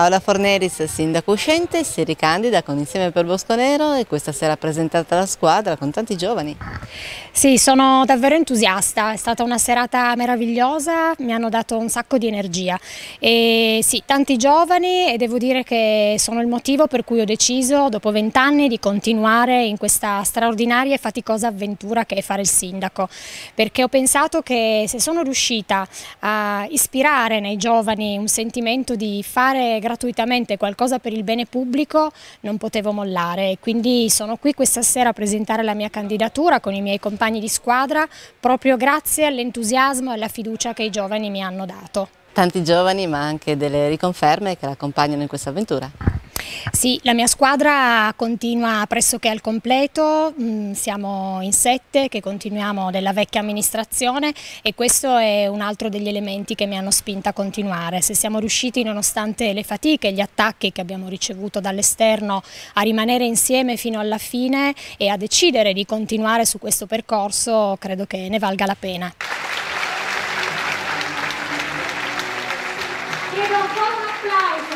Paola Forneris, sindaco uscente, si ricandida con Insieme per Bosconero e questa sera presentata la squadra con tanti giovani. Sì, sono davvero entusiasta, è stata una serata meravigliosa, mi hanno dato un sacco di energia e sì, tanti giovani e devo dire che sono il motivo per cui ho deciso dopo vent'anni di continuare in questa straordinaria e faticosa avventura che è fare il sindaco, perché ho pensato che se sono riuscita a ispirare nei giovani un sentimento di fare grande gratuitamente qualcosa per il bene pubblico non potevo mollare e quindi sono qui questa sera a presentare la mia candidatura con i miei compagni di squadra proprio grazie all'entusiasmo e alla fiducia che i giovani mi hanno dato. Tanti giovani ma anche delle riconferme che l'accompagnano in questa avventura. Sì, la mia squadra continua pressoché al completo, mm, siamo in sette che continuiamo della vecchia amministrazione e questo è un altro degli elementi che mi hanno spinta a continuare. Se siamo riusciti nonostante le fatiche, e gli attacchi che abbiamo ricevuto dall'esterno a rimanere insieme fino alla fine e a decidere di continuare su questo percorso, credo che ne valga la pena. Chiedo un applauso.